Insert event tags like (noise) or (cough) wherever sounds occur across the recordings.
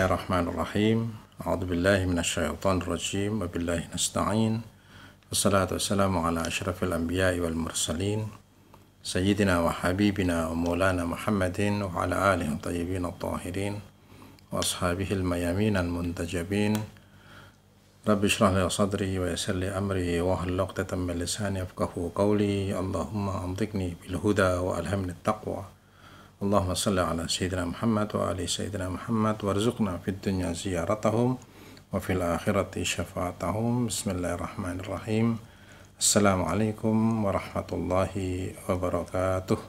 الله الرحمن الرحيم أعوذ بالله من الشيطان الرجيم وبالله نستعين والصلاة والسلام على أشرف الأنبياء والمرسلين سيدنا وحبيبنا ومولانا محمد وعلى آله الطيبين الطاهرين وأصحابه الميامين المنتجبين رب اشرح لي صدري ويسر لي أمري واهل لقطة من لساني يفقه قولي اللهم أنطقني بالهدى وألهمني التقوى Allahumma salli ala Sayyidina Muhammad wa ali Sayyidina Muhammad warzuqna fi dunya ziyaratahum wa fil akhirati syafaatahum Bismillahirrahmanirrahim Assalamualaikum warahmatullahi wabarakatuh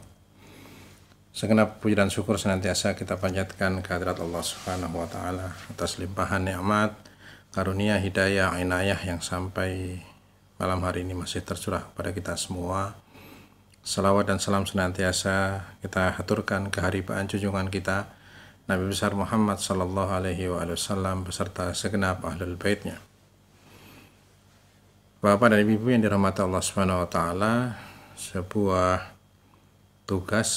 Segenap puji dan syukur senantiasa kita panjatkan kehadirat Allah Subhanahu wa taala atas limpahan nikmat, karunia, hidayah, inayah yang sampai malam hari ini masih tercurah kepada kita semua Salawat dan salam senantiasa kita haturkan keharibaan junjungan kita Nabi besar Muhammad Sallallahu Alaihi Wasallam beserta segenap ahlul baitnya. Bapak dan Ibu yang dirahmati Allah Subhanahu Wa Taala, sebuah tugas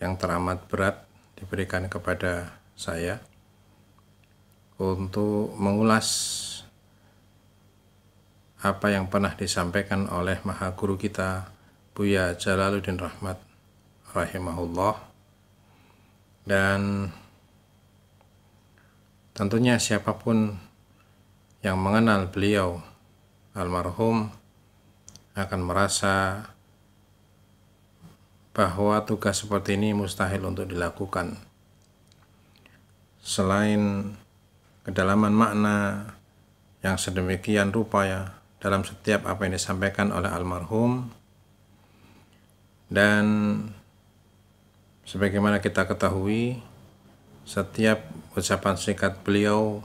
yang teramat berat diberikan kepada saya untuk mengulas apa yang pernah disampaikan oleh Maha Guru kita Buya Jalaluddin Rahmat rahimahullah dan tentunya siapapun yang mengenal beliau almarhum akan merasa bahwa tugas seperti ini mustahil untuk dilakukan selain kedalaman makna yang sedemikian rupa ya dalam setiap apa yang disampaikan oleh almarhum dan sebagaimana kita ketahui, setiap ucapan singkat beliau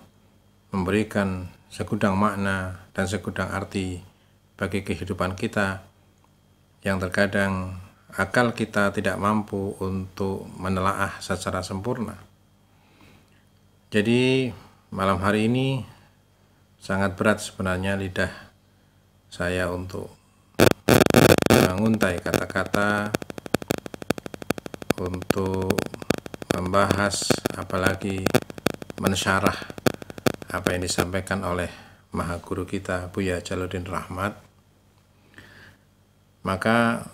memberikan segudang makna dan segudang arti bagi kehidupan kita yang terkadang akal kita tidak mampu untuk menelaah secara sempurna. Jadi malam hari ini sangat berat sebenarnya lidah saya untuk menguntai kata-kata untuk membahas apalagi mensyarah apa yang disampaikan oleh Maha Guru kita Buya Jaludin Rahmat maka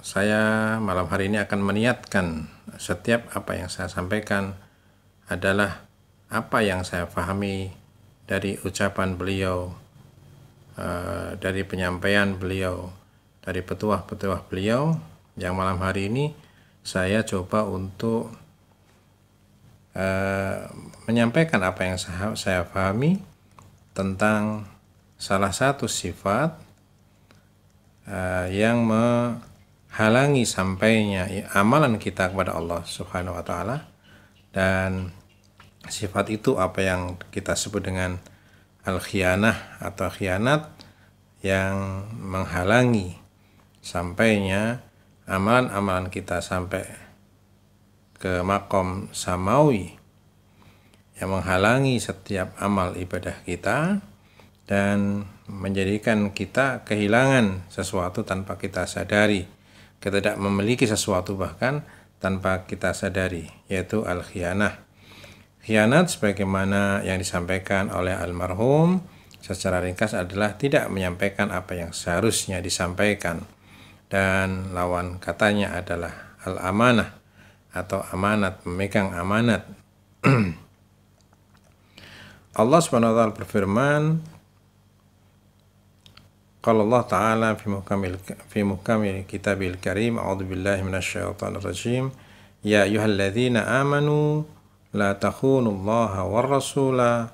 saya malam hari ini akan meniatkan setiap apa yang saya sampaikan adalah apa yang saya pahami dari ucapan beliau, eh, dari penyampaian beliau, dari petuah-petuah beliau yang malam hari ini saya coba untuk uh, menyampaikan apa yang saya, saya pahami tentang salah satu sifat uh, yang menghalangi sampainya amalan kita kepada Allah Subhanahu wa taala dan sifat itu apa yang kita sebut dengan al khianah atau khianat yang menghalangi sampainya amalan-amalan kita sampai ke makom samawi yang menghalangi setiap amal ibadah kita dan menjadikan kita kehilangan sesuatu tanpa kita sadari. Kita tidak memiliki sesuatu bahkan tanpa kita sadari, yaitu al-khianah. Khianat sebagaimana yang disampaikan oleh almarhum secara ringkas adalah tidak menyampaikan apa yang seharusnya disampaikan dan lawan katanya adalah al-amanah atau amanat, memegang amanat. (clears throat) Allah Subhanahu wa taala berfirman Qala Allah Ta'ala fi muhkamil fi muhkamil kitabil karim a'udzu billahi minasyaitonir rajim ya ayyuhalladzina amanu la takhunu Allah war rasula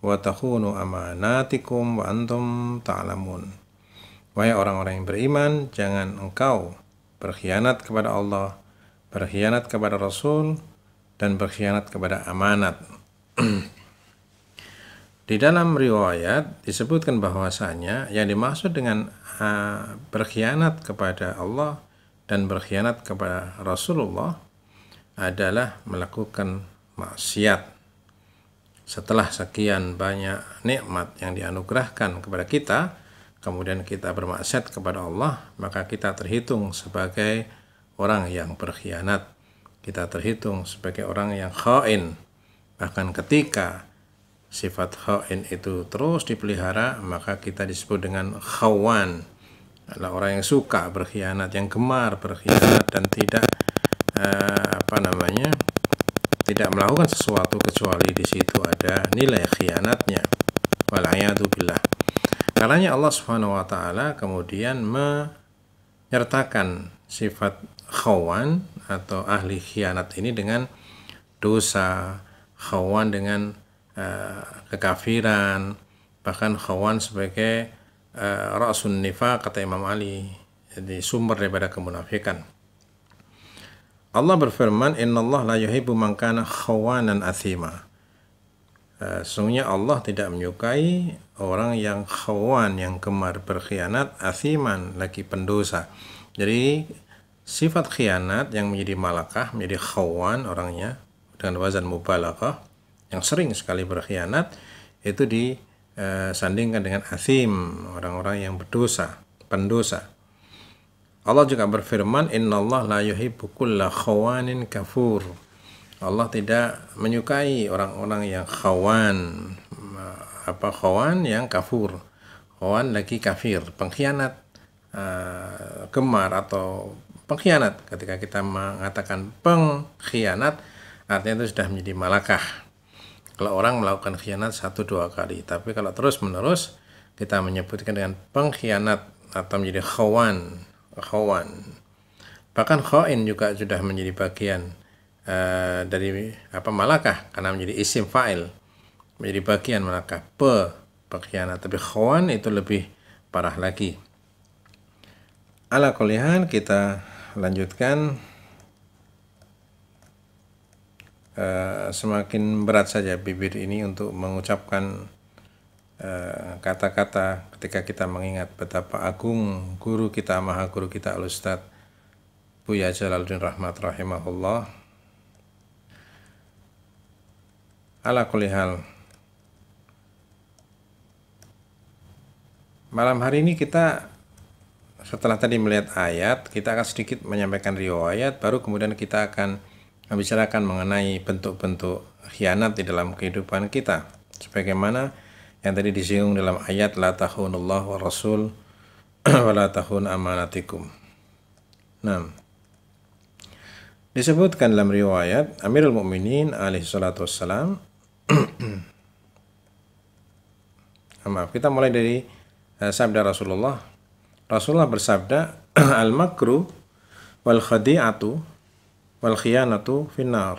wa takhunu amanatikum wa antum ta'lamun ta Wahai orang-orang yang beriman, jangan engkau berkhianat kepada Allah, berkhianat kepada Rasul, dan berkhianat kepada amanat. (clears throat) Di dalam riwayat disebutkan bahwasanya yang dimaksud dengan uh, berkhianat kepada Allah dan berkhianat kepada Rasulullah adalah melakukan maksiat. Setelah sekian banyak nikmat yang dianugerahkan kepada kita, kemudian kita bermaksiat kepada Allah, maka kita terhitung sebagai orang yang berkhianat. Kita terhitung sebagai orang yang khain. Bahkan ketika sifat khain itu terus dipelihara, maka kita disebut dengan khawan. Adalah orang yang suka berkhianat, yang gemar berkhianat dan tidak eh, apa namanya? tidak melakukan sesuatu kecuali di situ ada nilai khianatnya. Walayatu Karena Allah Subhanahu wa taala kemudian menyertakan sifat khawan atau ahli khianat ini dengan dosa, khawan dengan uh, kekafiran, bahkan khawan sebagai uh, rasun nifaq kata Imam Ali, jadi sumber daripada kemunafikan. Allah berfirman, "Innallaha la yuhibbu man kana khawanan athima." Eh, sungguhnya Allah tidak menyukai orang yang khawan, yang kemar berkhianat, asiman, lagi pendosa. Jadi sifat khianat yang menjadi malakah, menjadi khawan orangnya dengan wazan mubalakah yang sering sekali berkhianat itu disandingkan eh, dengan asim, orang-orang yang berdosa, pendosa. Allah juga berfirman, Allah la yuhibbu kulla khawanin kafur." Allah tidak menyukai orang-orang yang khawan apa khawan yang kafur khawan lagi kafir pengkhianat uh, gemar atau pengkhianat ketika kita mengatakan pengkhianat artinya itu sudah menjadi malakah kalau orang melakukan khianat satu dua kali tapi kalau terus menerus kita menyebutkan dengan pengkhianat atau menjadi khawan khawan bahkan khawin juga sudah menjadi bagian Eh, dari apa malakah karena menjadi isim fa'il menjadi bagian malakah pe pengkhianat tapi khawan itu lebih parah lagi ala kulihan kita lanjutkan uh, semakin berat saja bibir ini untuk mengucapkan eh, kata-kata uh, ketika kita mengingat betapa agung guru kita maha guru kita al Buya Jalaluddin Rahmat rahimahullah ala kulihal malam hari ini kita setelah tadi melihat ayat kita akan sedikit menyampaikan riwayat baru kemudian kita akan membicarakan mengenai bentuk-bentuk khianat di dalam kehidupan kita sebagaimana yang tadi disinggung dalam ayat la tahunullah wa rasul (clears throat) wa la tahun amanatikum nah disebutkan dalam riwayat Amirul Mukminin alaihi salatu wassalam Nah, maaf, kita mulai dari uh, sabda Rasulullah. Rasulullah bersabda, (clears throat) "Al-makru wal khadi'atu wal khiyanatu finnar."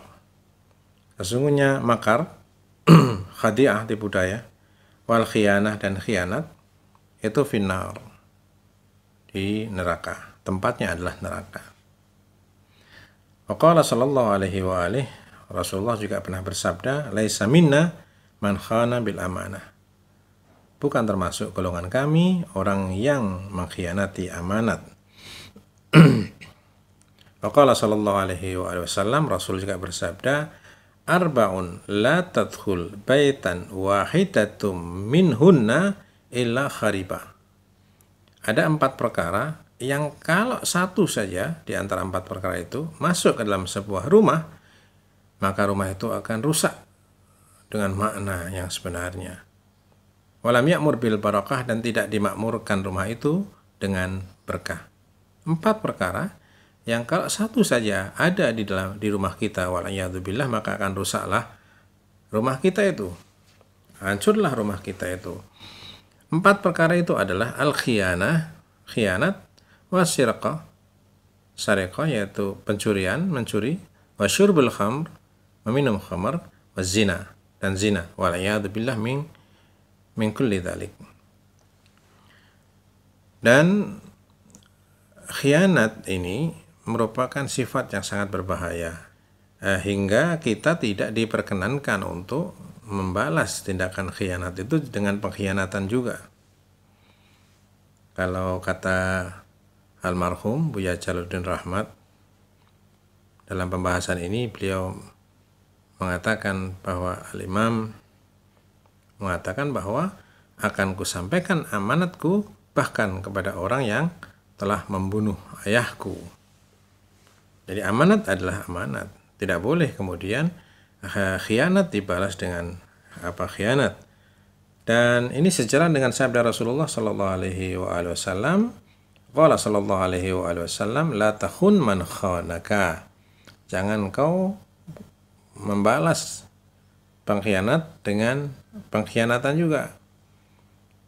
Sesungguhnya makar, (clears throat) khadi'ah di budaya, wal khiyanah dan khianat itu finar di neraka. Tempatnya adalah neraka. Waqala sallallahu alaihi wa alihi Rasulullah juga pernah bersabda, "Laisa minna man khana bil amanah." Bukan termasuk golongan kami orang yang mengkhianati amanat. (clears throat) Waqala sallallahu alaihi wasallam Rasul juga bersabda, "Arbaun la tadkhul baitan wahidatum minhunna illa khariba." Ada empat perkara yang kalau satu saja di antara empat perkara itu masuk ke dalam sebuah rumah, maka rumah itu akan rusak dengan makna yang sebenarnya. Walam ya'mur bil barakah dan tidak dimakmurkan rumah itu dengan berkah. Empat perkara yang kalau satu saja ada di dalam di rumah kita walayyadzubillah maka akan rusaklah rumah kita itu. Hancurlah rumah kita itu. Empat perkara itu adalah al-khiyanah, khianat, wasirqa, syariqah yaitu pencurian, mencuri, wasyurbul khamr, meminum khamar wazina dan zina waliyadu billah min min kulli dhalik. dan khianat ini merupakan sifat yang sangat berbahaya eh, hingga kita tidak diperkenankan untuk membalas tindakan khianat itu dengan pengkhianatan juga kalau kata almarhum Buya Jaludin Rahmat dalam pembahasan ini beliau mengatakan bahwa al-imam mengatakan bahwa akan kusampaikan amanatku bahkan kepada orang yang telah membunuh ayahku. Jadi amanat adalah amanat. Tidak boleh kemudian eh, khianat dibalas dengan apa khianat. Dan ini sejalan dengan sabda Rasulullah sallallahu alaihi wasallam, qala sallallahu alaihi wasallam la takhun man khanaka. Jangan kau membalas pengkhianat dengan pengkhianatan juga.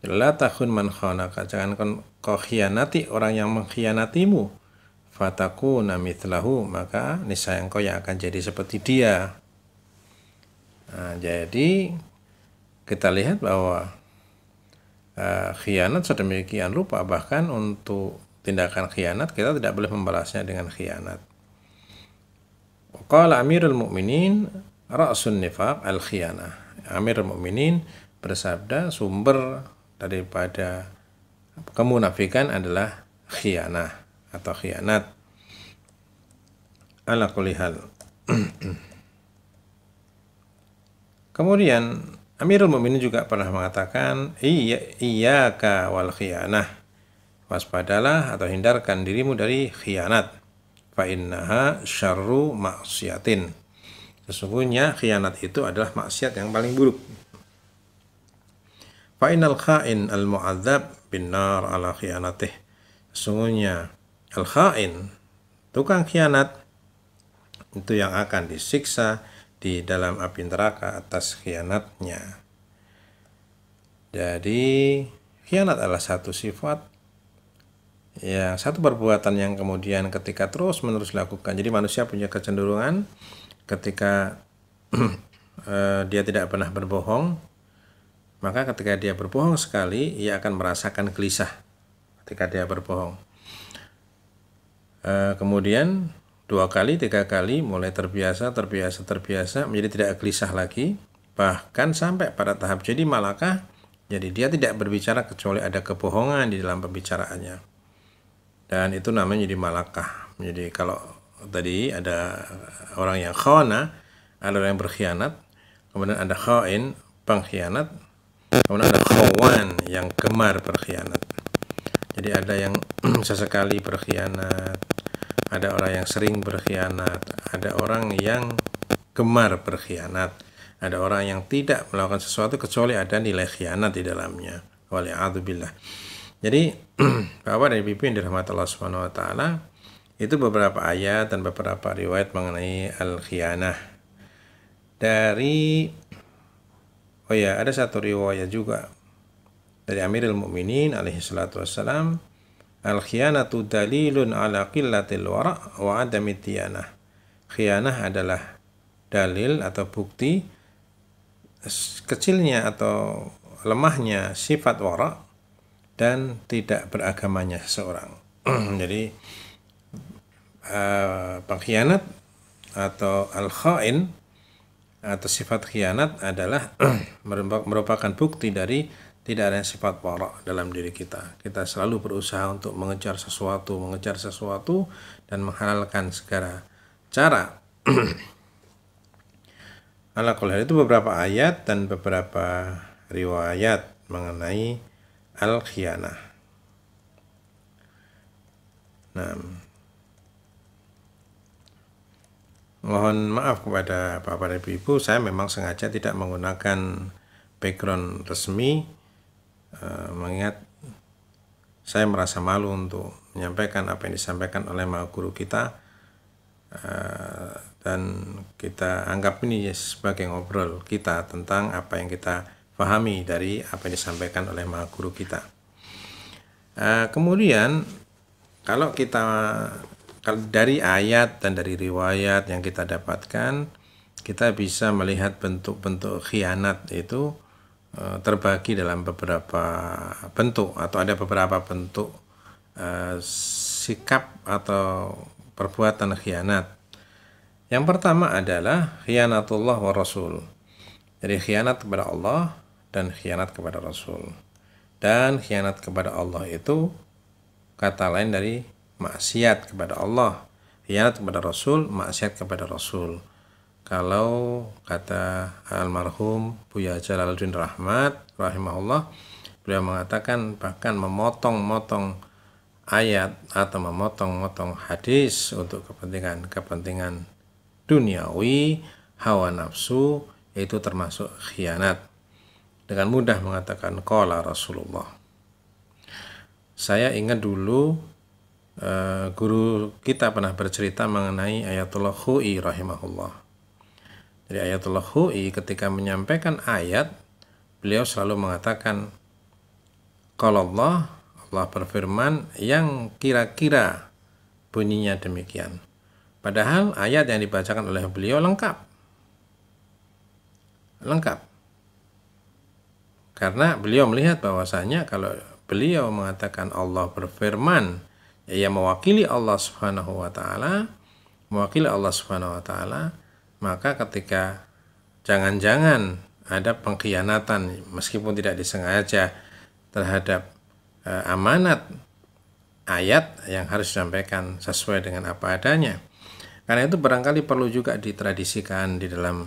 La tahun man khanaka, jangan kau khianati orang yang mengkhianatimu. Fataku namitlahu, maka niscaya engkau yang akan jadi seperti dia. Nah, jadi kita lihat bahwa uh, khianat sedemikian lupa bahkan untuk tindakan khianat kita tidak boleh membalasnya dengan khianat. Qala Amirul Mukminin ra'sun nifaq al khiyana. Amir Mukminin bersabda sumber daripada kemunafikan adalah khianah atau khianat. Ala kulihal. (clears throat) Kemudian Amirul Mukminin juga pernah mengatakan, "Iya iyyaka wal khianah." Waspadalah atau hindarkan dirimu dari khianat fa'innaha syarru maksiatin. Sesungguhnya khianat itu adalah maksiat yang paling buruk. Fa'inal kha'in al-mu'adzab nar ala khianatih. Sesungguhnya al-kha'in, tukang khianat, itu yang akan disiksa di dalam api neraka atas khianatnya. Jadi, khianat adalah satu sifat ya satu perbuatan yang kemudian ketika terus menerus dilakukan jadi manusia punya kecenderungan ketika (clears throat) eh, dia tidak pernah berbohong maka ketika dia berbohong sekali ia akan merasakan gelisah ketika dia berbohong eh, kemudian dua kali tiga kali mulai terbiasa terbiasa terbiasa menjadi tidak gelisah lagi bahkan sampai pada tahap jadi malakah jadi dia tidak berbicara kecuali ada kebohongan di dalam pembicaraannya dan itu namanya jadi malakah jadi kalau tadi ada orang yang khona ada orang yang berkhianat kemudian ada khain pengkhianat kemudian ada khawan yang gemar berkhianat jadi ada yang (clears throat) sesekali berkhianat ada orang yang sering berkhianat ada orang yang gemar berkhianat ada orang yang tidak melakukan sesuatu kecuali ada nilai khianat di dalamnya Wali'adzubillah. Jadi (clears throat) Bapak dan Ibu yang dirahmati Allah Subhanahu wa taala, itu beberapa ayat dan beberapa riwayat mengenai al-khianah. Dari Oh ya, ada satu riwayat juga dari Amirul Mukminin alaihi salatu wassalam, al-khianatu dalilun ala qillatil wara wa adami tiyanah. Khianah adalah dalil atau bukti kecilnya atau lemahnya sifat warak dan tidak beragamanya seseorang. (clears throat) Jadi uh, pengkhianat atau al-khain atau sifat khianat adalah (clears throat) merupakan bukti dari tidak ada sifat porok dalam diri kita. Kita selalu berusaha untuk mengejar sesuatu, mengejar sesuatu dan menghalalkan segala cara. (clears throat) Alakulah itu beberapa ayat dan beberapa riwayat mengenai al-khiyanah. Nah, mohon maaf kepada Bapak dan Ibu, saya memang sengaja tidak menggunakan background resmi, eh, mengingat saya merasa malu untuk menyampaikan apa yang disampaikan oleh maha guru kita, eh, dan kita anggap ini sebagai ngobrol kita tentang apa yang kita fahami dari apa yang disampaikan oleh Maha Guru kita. Uh, kemudian kalau kita dari ayat dan dari riwayat yang kita dapatkan, kita bisa melihat bentuk-bentuk khianat itu uh, terbagi dalam beberapa bentuk atau ada beberapa bentuk uh, sikap atau perbuatan khianat. Yang pertama adalah khianatullah wa rasul. Jadi khianat kepada Allah dan khianat kepada Rasul. Dan khianat kepada Allah itu kata lain dari maksiat kepada Allah, khianat kepada Rasul, maksiat kepada Rasul. Kalau kata almarhum Buya Jalaluddin Rahmat rahimahullah, beliau mengatakan bahkan memotong-motong ayat atau memotong-motong hadis untuk kepentingan-kepentingan duniawi, hawa nafsu, itu termasuk khianat dengan mudah mengatakan kola Rasulullah. Saya ingat dulu eh, guru kita pernah bercerita mengenai Ayatullah Hui rahimahullah. Jadi Ayatullah Hui ketika menyampaikan ayat, beliau selalu mengatakan kalau Allah, Allah berfirman yang kira-kira bunyinya demikian. Padahal ayat yang dibacakan oleh beliau lengkap. Lengkap. Karena beliau melihat bahwasanya kalau beliau mengatakan Allah berfirman, ya ia mewakili Allah Subhanahu wa taala, mewakili Allah Subhanahu wa taala, maka ketika jangan-jangan ada pengkhianatan meskipun tidak disengaja terhadap e, amanat ayat yang harus disampaikan sesuai dengan apa adanya. Karena itu barangkali perlu juga ditradisikan di dalam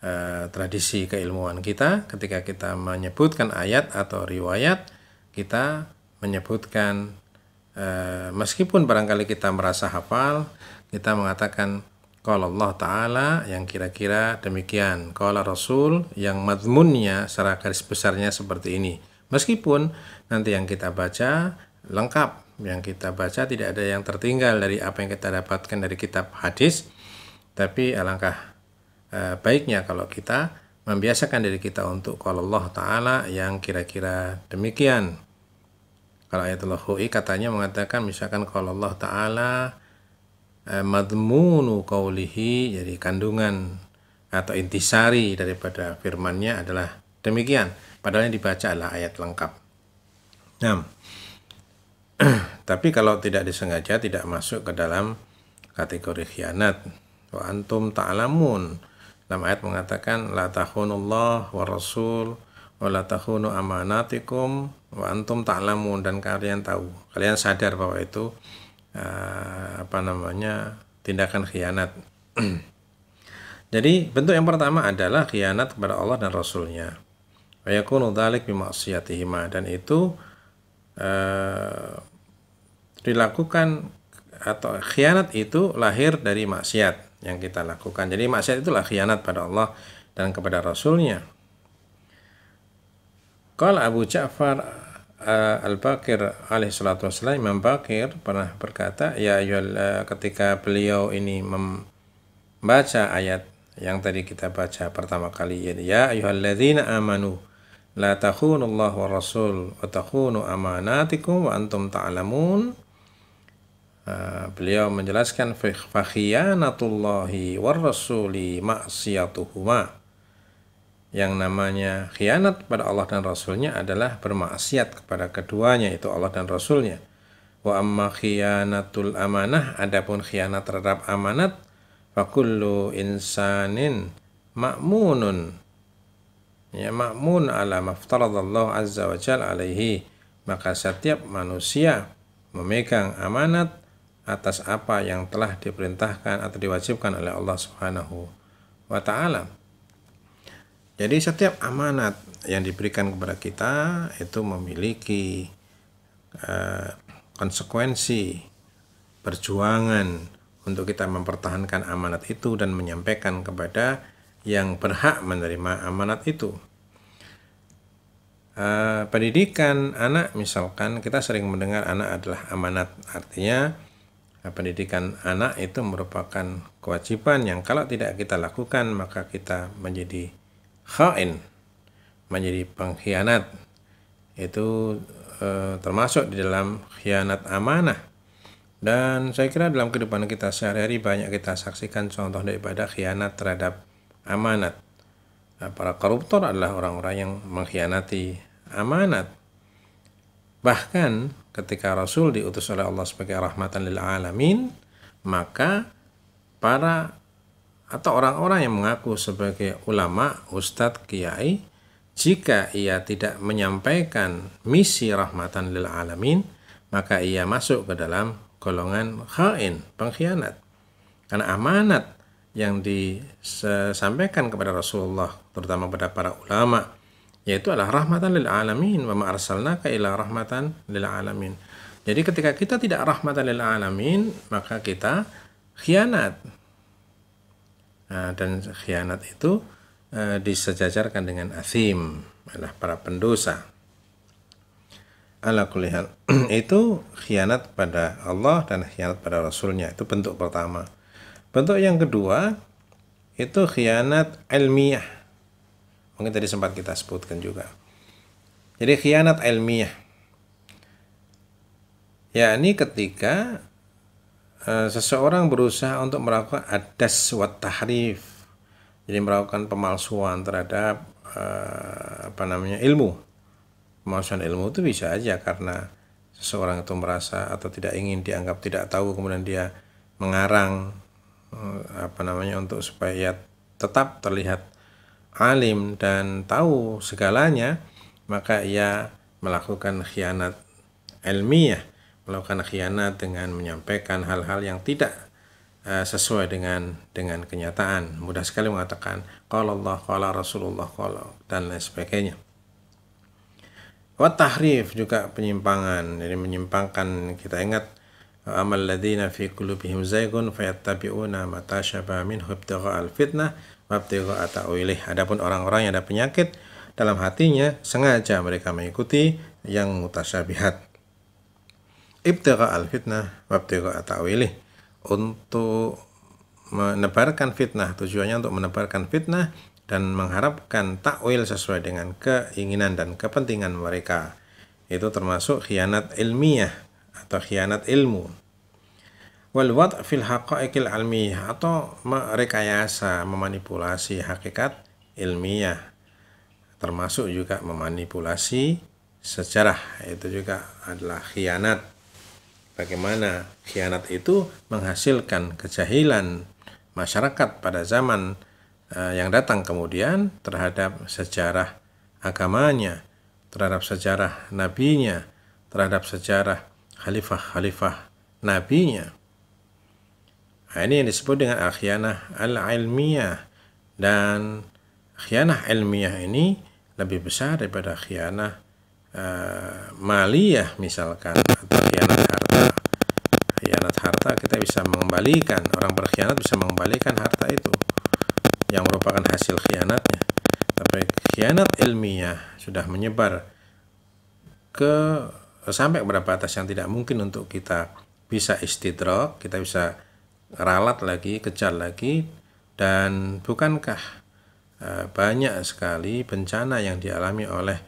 Eh, tradisi keilmuan kita ketika kita menyebutkan ayat atau riwayat kita menyebutkan eh, meskipun barangkali kita merasa hafal kita mengatakan kalau Allah Ta'ala yang kira-kira demikian kalau Rasul yang madmunnya secara garis besarnya seperti ini meskipun nanti yang kita baca lengkap yang kita baca tidak ada yang tertinggal dari apa yang kita dapatkan dari kitab hadis tapi alangkah Eh, baiknya kalau kita membiasakan diri kita untuk kalau Allah Ta'ala yang kira-kira demikian. Kalau ayatullah hui katanya mengatakan misalkan kalau Allah Ta'ala eh, madmunu kaulihi jadi kandungan atau intisari daripada firmannya adalah demikian. Padahal yang dibaca adalah ayat lengkap. Nah, (clears throat) tapi kalau tidak disengaja tidak masuk ke dalam kategori khianat. Wa antum ta'lamun. Ta dalam ayat mengatakan la tahunullah wa rasul wa la tahunu amanatikum wa antum ta'lamun dan kalian tahu. Kalian sadar bahwa itu uh, apa namanya? tindakan khianat. (clears throat) Jadi bentuk yang pertama adalah khianat kepada Allah dan Rasulnya. Wa yakunu dhalik bimaksiyatihima dan itu eh, dilakukan atau khianat itu lahir dari maksiat yang kita lakukan. Jadi maksiat itulah khianat pada Allah dan kepada Rasulnya. Kalau Abu Ja'far uh, eh, Al-Bakir alaih salatu wassalam, Imam Bakir pernah berkata, ya yul uh, eh, ketika beliau ini membaca ayat yang tadi kita baca pertama kali, ya ayuhalladzina amanu la takhunullahu wa rasul wa takhunu amanatikum wa antum taalamun ta Eh, beliau menjelaskan fakhiyanatullahi rasuli maksiatuhuma yang namanya khianat pada Allah dan Rasulnya adalah bermaksiat kepada keduanya itu Allah dan Rasulnya wa amma khianatul amanah adapun khianat terhadap amanat fakullu insanin makmunun ya makmun ala maftaradallahu azza wa jal alaihi maka setiap manusia memegang amanat atas apa yang telah diperintahkan atau diwajibkan oleh Allah Subhanahu wa taala. Jadi setiap amanat yang diberikan kepada kita itu memiliki eh, konsekuensi perjuangan untuk kita mempertahankan amanat itu dan menyampaikan kepada yang berhak menerima amanat itu. Uh, pendidikan anak misalkan kita sering mendengar anak adalah amanat artinya Nah, pendidikan anak itu merupakan kewajiban yang kalau tidak kita lakukan maka kita menjadi khain menjadi pengkhianat itu eh, termasuk di dalam khianat amanah dan saya kira dalam kehidupan kita sehari-hari banyak kita saksikan contoh daripada khianat terhadap amanat nah, para koruptor adalah orang-orang yang mengkhianati amanat bahkan ketika Rasul diutus oleh Allah sebagai rahmatan lil alamin, maka para atau orang-orang yang mengaku sebagai ulama, ustadz, kiai, jika ia tidak menyampaikan misi rahmatan lil alamin, maka ia masuk ke dalam golongan khain, pengkhianat. Karena amanat yang disampaikan kepada Rasulullah, terutama kepada para ulama, yaitu adalah rahmatan lil alamin wa ma'arsalna ila rahmatan lil alamin. Jadi ketika kita tidak rahmatan lil alamin, maka kita khianat. Nah, dan khianat itu e, disejajarkan dengan asim, adalah para pendosa. Ala kulihal (clears throat) itu khianat pada Allah dan khianat pada Rasulnya itu bentuk pertama. Bentuk yang kedua itu khianat ilmiah Mungkin tadi sempat kita sebutkan juga. Jadi khianat ilmiah. Ya, ini ketika uh, seseorang berusaha untuk melakukan adas wa tahrif. Jadi melakukan pemalsuan terhadap uh, apa namanya ilmu. Pemalsuan ilmu itu bisa aja karena seseorang itu merasa atau tidak ingin dianggap tidak tahu kemudian dia mengarang eh, apa namanya untuk supaya tetap terlihat alim dan tahu segalanya, maka ia melakukan khianat ilmiah, melakukan khianat dengan menyampaikan hal-hal yang tidak uh, sesuai dengan dengan kenyataan. Mudah sekali mengatakan kalau Allah, kalau Rasulullah, kalau dan lain sebagainya. watahrif juga penyimpangan. Jadi menyimpangkan kita ingat amal ladina fi qulubihim zaygun fayattabi'una ma tashabaha minhu ibtigha al-fitnah atau ta'wilih. Adapun orang-orang yang ada penyakit dalam hatinya sengaja mereka mengikuti yang mutasyabihat. Ibtiqa al-fitnah wabtiqa ta'wilih untuk menebarkan fitnah tujuannya untuk menebarkan fitnah dan mengharapkan takwil sesuai dengan keinginan dan kepentingan mereka itu termasuk khianat ilmiah atau khianat ilmu wal wad' fil haqa'iqil almiyah atau merekayasa memanipulasi hakikat ilmiah termasuk juga memanipulasi sejarah itu juga adalah khianat bagaimana khianat itu menghasilkan kejahilan masyarakat pada zaman eh, yang datang kemudian terhadap sejarah agamanya terhadap sejarah nabinya terhadap sejarah khalifah-khalifah nabinya Nah, ini yang disebut dengan akhyanah al ilmiah Dan khianah ilmiah ini lebih besar daripada khianah uh, eh, maliyah misalkan atau khianat harta. Khianat harta kita bisa mengembalikan, orang berkhianat bisa mengembalikan harta itu yang merupakan hasil khianatnya. Tapi khianat ilmiah sudah menyebar ke sampai berapa atas yang tidak mungkin untuk kita bisa istidrok, kita bisa ralat lagi, kejar lagi, dan bukankah eh, banyak sekali bencana yang dialami oleh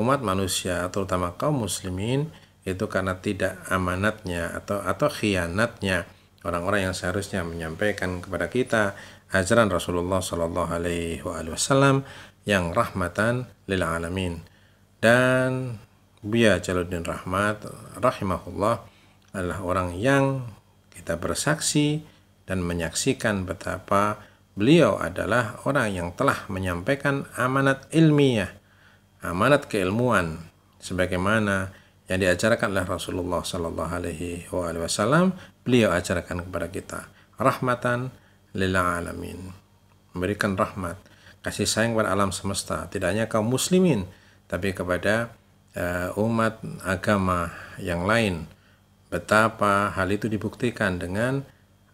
umat manusia, terutama kaum muslimin, itu karena tidak amanatnya atau atau khianatnya orang-orang yang seharusnya menyampaikan kepada kita ajaran Rasulullah Shallallahu Alaihi Wasallam yang rahmatan lil alamin dan Buya Jaluddin Rahmat rahimahullah adalah orang yang kita bersaksi dan menyaksikan betapa beliau adalah orang yang telah menyampaikan amanat ilmiah, amanat keilmuan, sebagaimana yang diajarkan oleh Rasulullah Sallallahu Alaihi Wasallam, beliau ajarkan kepada kita rahmatan lil alamin, memberikan rahmat, kasih sayang kepada alam semesta, tidak hanya kaum muslimin, tapi kepada eh, umat agama yang lain Betapa hal itu dibuktikan dengan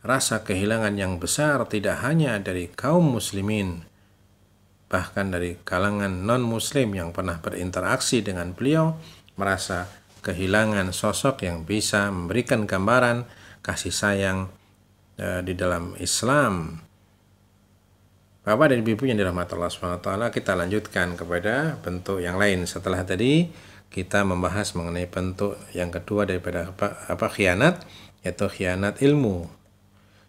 rasa kehilangan yang besar tidak hanya dari kaum muslimin, bahkan dari kalangan non-muslim yang pernah berinteraksi dengan beliau merasa kehilangan sosok yang bisa memberikan gambaran kasih sayang e, di dalam Islam. Bapak dan Ibu yang dirahmati Allah SWT, kita lanjutkan kepada bentuk yang lain setelah tadi kita membahas mengenai bentuk yang kedua daripada apa, apa khianat yaitu khianat ilmu.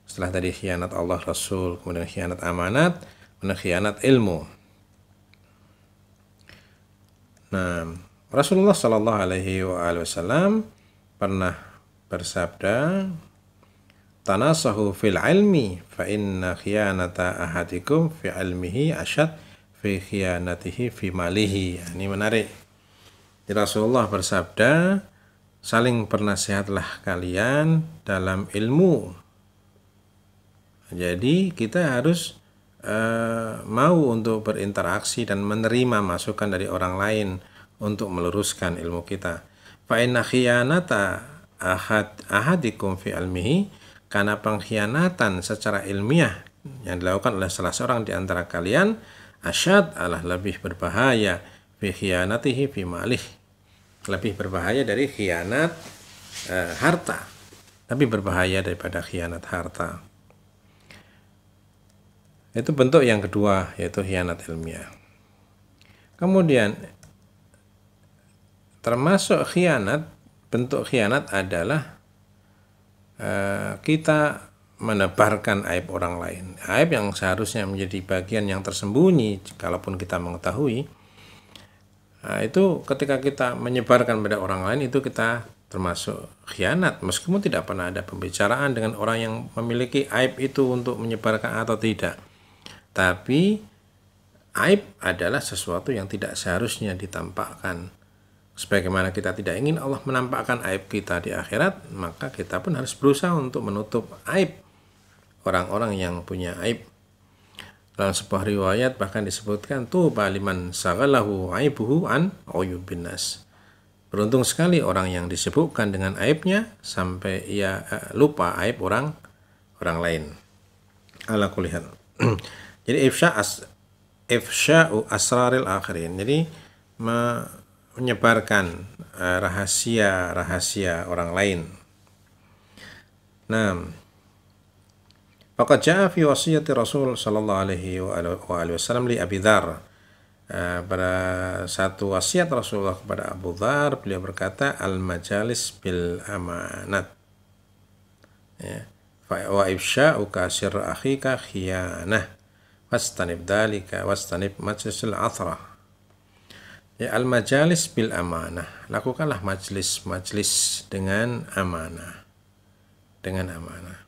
Setelah tadi khianat Allah Rasul, kemudian khianat amanat, kemudian khianat ilmu. Nah, Rasulullah Shallallahu Alaihi Wasallam pernah bersabda, "Tanasahu fil ilmi, fa inna khianata ahadikum fi ilmihi ashad fi khianatihi fi malihi." Nah, ini menarik Rasulullah bersabda, saling bernasihatlah kalian dalam ilmu. Jadi kita harus e, mau untuk berinteraksi dan menerima masukan dari orang lain untuk meluruskan ilmu kita. Fa'inna khiyanata ahad ahadikum fi almihi karena pengkhianatan secara ilmiah yang dilakukan oleh salah seorang di antara kalian asyad adalah lebih berbahaya Bihianatihi bimalih lebih berbahaya dari khianat e, harta lebih berbahaya daripada khianat harta itu bentuk yang kedua yaitu khianat ilmiah kemudian termasuk khianat bentuk khianat adalah e, kita menebarkan aib orang lain aib yang seharusnya menjadi bagian yang tersembunyi kalaupun kita mengetahui Nah, itu ketika kita menyebarkan pada orang lain itu kita termasuk khianat meskipun tidak pernah ada pembicaraan dengan orang yang memiliki aib itu untuk menyebarkan atau tidak. Tapi aib adalah sesuatu yang tidak seharusnya ditampakkan. Sebagaimana kita tidak ingin Allah menampakkan aib kita di akhirat, maka kita pun harus berusaha untuk menutup aib orang-orang yang punya aib dalam eh, sebuah riwayat bahkan disebutkan tuh baliman sagalahu aibuhu an oyubinas. Beruntung sekali orang yang disebutkan dengan aibnya sampai ia uh, lupa aib orang orang lain. Ala kulihat. (clears throat) Jadi ifsha as, u asraril akhirin. Jadi me, menyebarkan eh, rahasia-rahasia uh, orang lain. Nah, Faqad jaa fi wasiyati Rasul sallallahu alaihi wasallam li Abi Dzar. Eh, pada satu wasiat Rasulullah kepada Abu Dzar, beliau berkata al-majalis bil amanat. Ya. Wa wa ifsha'uka sir akhika khiyanah. Fastanib dalika wastanib ya, al athrah. Ya, al-majalis bil amanah. Lakukanlah majlis-majlis dengan amanah. Dengan amanah.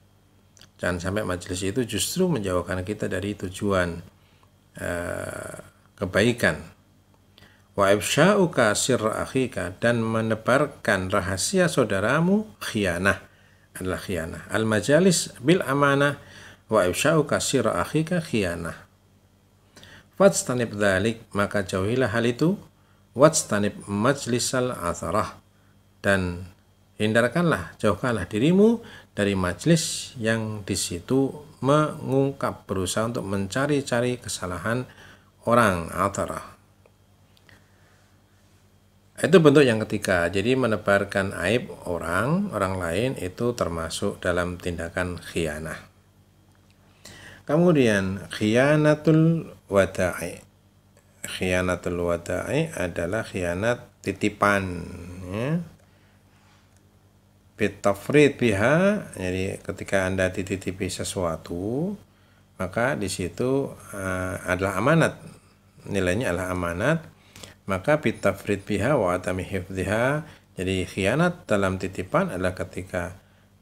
Jangan sampai majelis itu justru menjauhkan kita dari tujuan uh, kebaikan. Wa akhika dan menebarkan rahasia saudaramu khianah adalah khianah. Al majalis bil amanah wa ifsya'uka sirra akhika khianah. Fadstanib dalik maka jauhilah hal itu wadstanib majlisal atharah dan hindarkanlah jauhkanlah dirimu dari majelis yang di situ mengungkap berusaha untuk mencari-cari kesalahan orang author. Itu bentuk yang ketiga. Jadi menebarkan aib orang, orang lain itu termasuk dalam tindakan khianah. Kemudian khianatul wada'i. Khianatul wada'i adalah khianat titipan. Ya bitafrid biha jadi ketika anda titipi sesuatu maka di situ uh, adalah amanat nilainya adalah amanat maka bitafrid biha wa atami hifdiha jadi khianat dalam titipan adalah ketika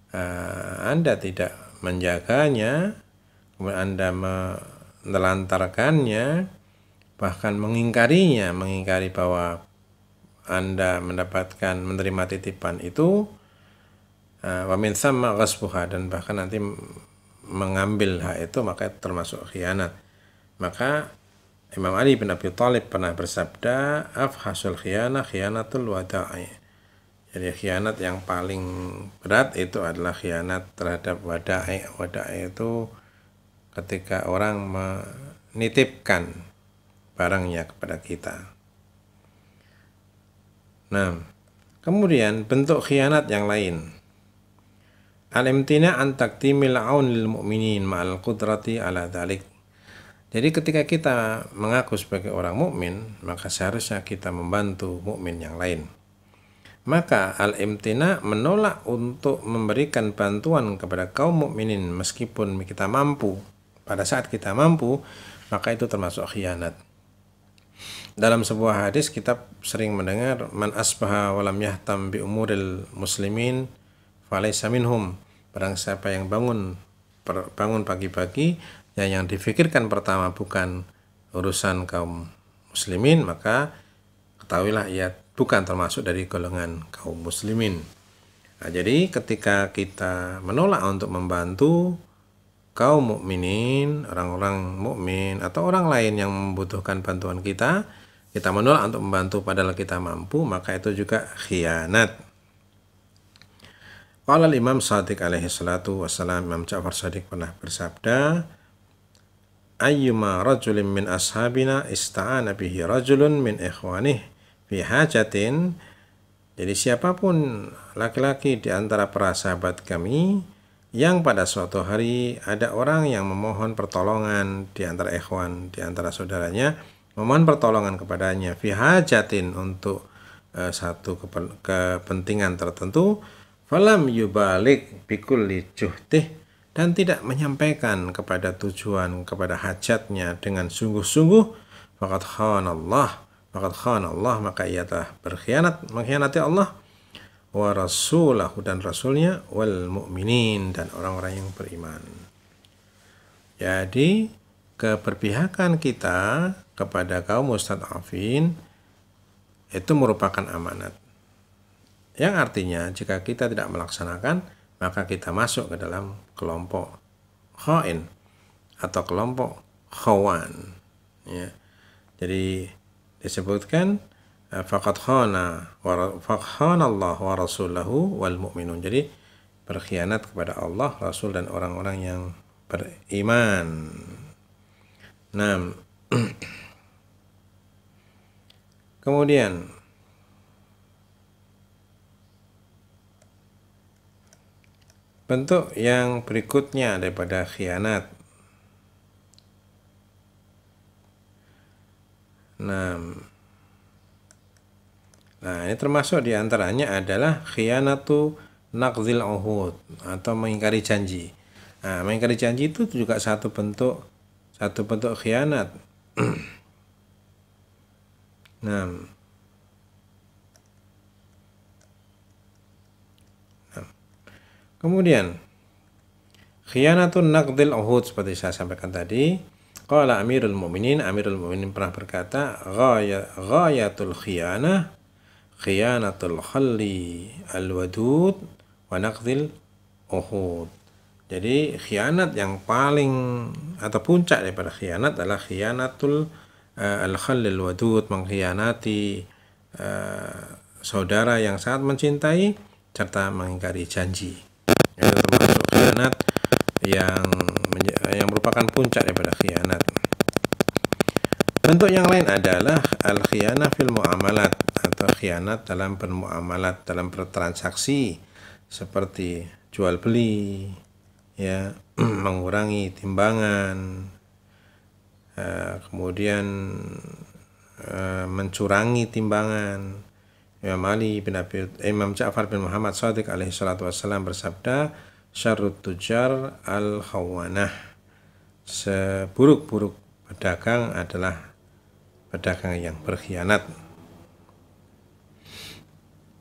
uh, anda tidak menjaganya kemudian anda menelantarkannya bahkan mengingkarinya mengingkari bahwa anda mendapatkan menerima titipan itu Eh, wamin sama ghasbuha dan bahkan nanti mengambil hak itu maka termasuk khianat maka Imam Ali bin Abi Thalib pernah bersabda afhasul khianah khianatul wada'i jadi khianat yang paling berat itu adalah khianat terhadap wada'i wada'i itu ketika orang menitipkan barangnya kepada kita nah kemudian bentuk khianat yang lain Al-imtina an taktimil aunil mu'minin ma'al qudrati ala dhalik. Jadi ketika kita mengaku sebagai orang mukmin, maka seharusnya kita membantu mukmin yang lain. Maka al-imtina menolak untuk memberikan bantuan kepada kaum mukminin meskipun kita mampu. Pada saat kita mampu, maka itu termasuk khianat. Dalam sebuah hadis kita sering mendengar man asbaha walam yahtam bi umuril muslimin falaisa minhum barang siapa yang bangun per, bangun pagi-pagi dan yang difikirkan pertama bukan urusan kaum muslimin maka ketahuilah ia bukan termasuk dari golongan kaum muslimin nah, jadi ketika kita menolak untuk membantu kaum mukminin orang-orang mukmin atau orang lain yang membutuhkan bantuan kita kita menolak untuk membantu padahal kita mampu maka itu juga khianat Qala Imam Sadiq alaihi salatu wassalam Imam Ja'far Sadiq pernah bersabda ayyuma rajulin min ashabina ista'ana bihi rajulun min ikhwanih fi hajatin jadi siapapun laki-laki di antara para sahabat kami yang pada suatu hari ada orang yang memohon pertolongan di antara ikhwan, di antara saudaranya, memohon pertolongan kepadanya, fi hajatin untuk uh, satu kepentingan tertentu, Walam yubalik bikulli juhtih dan tidak menyampaikan kepada tujuan kepada hajatnya dengan sungguh-sungguh fakat -sungguh, Allah fakat Allah maka ia telah berkhianat mengkhianati Allah wa rasulahu dan rasulnya wal mu'minin dan orang-orang yang beriman. Jadi keberpihakan kita kepada kaum mustadafin itu merupakan amanat. Yang artinya jika kita tidak melaksanakan, maka kita masuk ke dalam kelompok khain atau kelompok khawan. Ya. Jadi disebutkan eh, faqad khana fakhana Allah wa rasulahu wal mu'minun. Jadi berkhianat kepada Allah, Rasul dan orang-orang yang beriman. Nah, (clears throat) kemudian Bentuk yang berikutnya daripada khianat. 6. Nah, ini termasuk diantaranya adalah khianatu naqzil uhud atau mengingkari janji. Nah, mengingkari janji itu juga satu bentuk satu bentuk khianat. 6. (clears throat) Kemudian, khianatun naqdil uhud seperti saya sampaikan tadi. Qala Amirul Mukminin, Amirul Mukminin pernah berkata, ghayatul khianah khianatul khalli al-wadud wa naqdil uhud. Jadi khianat yang paling atau puncak daripada khianat adalah khianatul uh, eh, al khalli wadud mengkhianati uh, saudara yang sangat mencintai serta mengingkari janji ya termasuk khianat yang yang merupakan puncak daripada khianat bentuk yang lain adalah al khianah fil muamalat atau khianat dalam bermuamalat dalam bertransaksi seperti jual beli ya (clears throat) mengurangi timbangan eh, kemudian eh, mencurangi timbangan Imam Ali bin Abi Imam Ja'far bin Muhammad Sadiq alaihi salatu wassalam bersabda syarrut tujar al khawanah seburuk-buruk pedagang adalah pedagang yang berkhianat.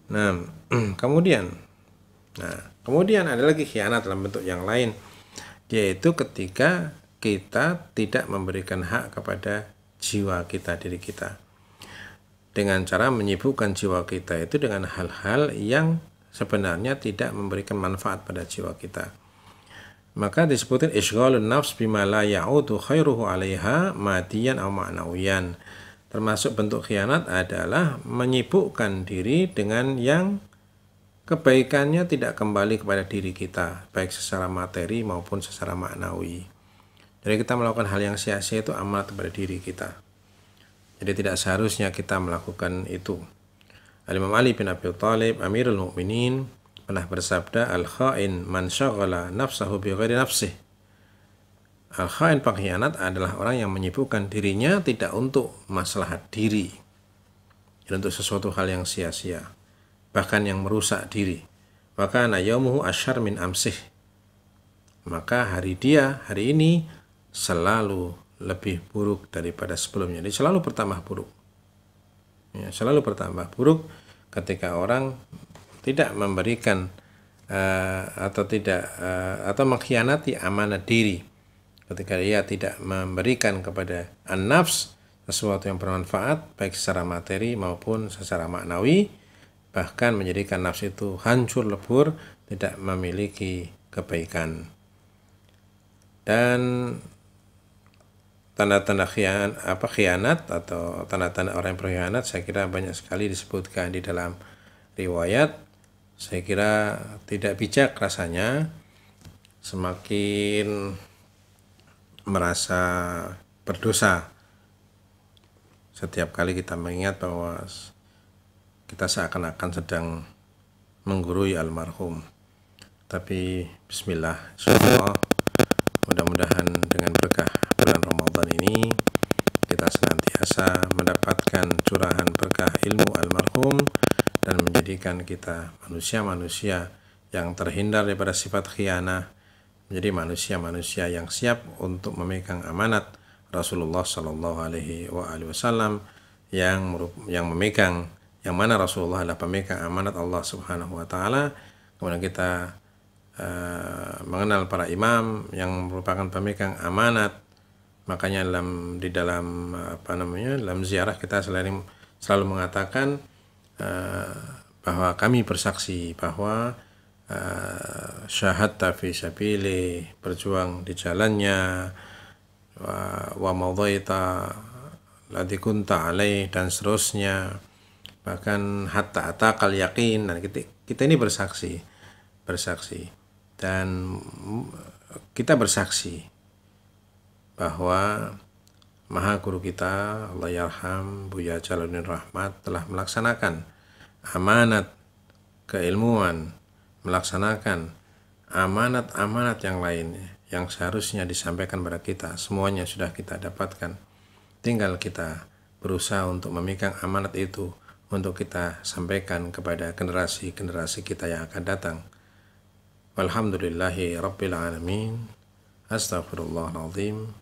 Nah, (clears throat) kemudian nah, kemudian ada lagi khianat dalam bentuk yang lain yaitu ketika kita tidak memberikan hak kepada jiwa kita, diri kita dengan cara menyibukkan jiwa kita itu dengan hal-hal yang sebenarnya tidak memberikan manfaat pada jiwa kita. Maka disebutin isghalun nafs bima la ya'udu khairuhu 'alaiha madiyan aw ma'nawiyan. Termasuk bentuk khianat adalah menyibukkan diri dengan yang kebaikannya tidak kembali kepada diri kita, baik secara materi maupun secara maknawi. Jadi kita melakukan hal yang sia-sia itu amal kepada diri kita. Jadi tidak seharusnya kita melakukan itu. Al-Imam Ali bin Abi Thalib Amirul Mukminin pernah bersabda al-khain man syaghala nafsahu bi ghairi nafsih. Al-khain pengkhianat adalah orang yang menyibukkan dirinya tidak untuk masalah diri. Dan untuk sesuatu hal yang sia-sia, bahkan yang merusak diri. Maka yaumuhu asyar min amsih. Maka hari dia, hari ini selalu lebih buruk daripada sebelumnya. Jadi selalu bertambah buruk. Ya, selalu bertambah buruk ketika orang tidak memberikan uh, atau tidak uh, atau mengkhianati amanah diri. Ketika dia tidak memberikan kepada an-nafs sesuatu yang bermanfaat baik secara materi maupun secara maknawi bahkan menjadikan nafs itu hancur lebur tidak memiliki kebaikan dan tanda-tanda khian, apa khianat atau tanda-tanda orang yang berkhianat saya kira banyak sekali disebutkan di dalam riwayat saya kira tidak bijak rasanya semakin merasa berdosa setiap kali kita mengingat bahwa kita seakan-akan sedang menggurui almarhum tapi bismillah insyaallah mudah-mudahan dengan berkah ini kita senantiasa mendapatkan curahan berkah ilmu almarhum dan menjadikan kita manusia-manusia yang terhindar daripada sifat khianah menjadi manusia-manusia yang siap untuk memegang amanat Rasulullah Shallallahu Alaihi Wasallam yang yang memegang yang mana Rasulullah adalah pemegang amanat Allah Subhanahu Wa Taala kemudian kita uh, mengenal para imam yang merupakan pemegang amanat makanya dalam di dalam apa namanya dalam ziarah kita selalu selalu mengatakan uh, bahwa kami bersaksi bahwa uh, eh, syahad tafi sabili berjuang di jalannya wa, wa mawdaita ladikunta alaih dan seterusnya bahkan hatta atakal yakin dan kita, kita ini bersaksi bersaksi dan kita bersaksi bahwa Maha Guru kita Allah Yarham Buya Jalaluddin Rahmat telah melaksanakan amanat keilmuan, melaksanakan amanat-amanat yang lain yang seharusnya disampaikan pada kita. Semuanya sudah kita dapatkan. Tinggal kita berusaha untuk memikang amanat itu untuk kita sampaikan kepada generasi-generasi kita yang akan datang. Alhamdulillahi Rabbil Alamin. Astaghfirullahaladzim.